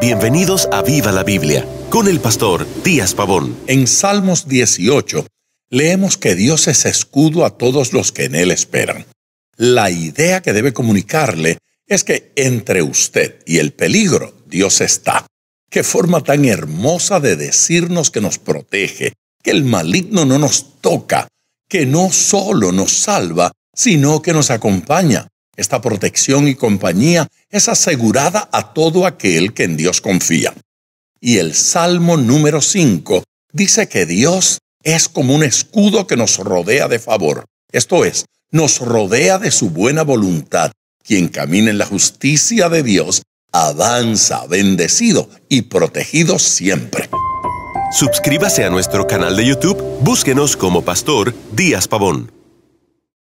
Bienvenidos a Viva la Biblia con el pastor Díaz Pavón. En Salmos 18 leemos que Dios es escudo a todos los que en Él esperan. La idea que debe comunicarle es que entre usted y el peligro Dios está. Qué forma tan hermosa de decirnos que nos protege, que el maligno no nos toca, que no solo nos salva, sino que nos acompaña. Esta protección y compañía es asegurada a todo aquel que en Dios confía. Y el Salmo número 5 dice que Dios es como un escudo que nos rodea de favor, esto es, nos rodea de su buena voluntad. Quien camina en la justicia de Dios avanza bendecido y protegido siempre. Suscríbase a nuestro canal de YouTube, búsquenos como Pastor Díaz Pavón.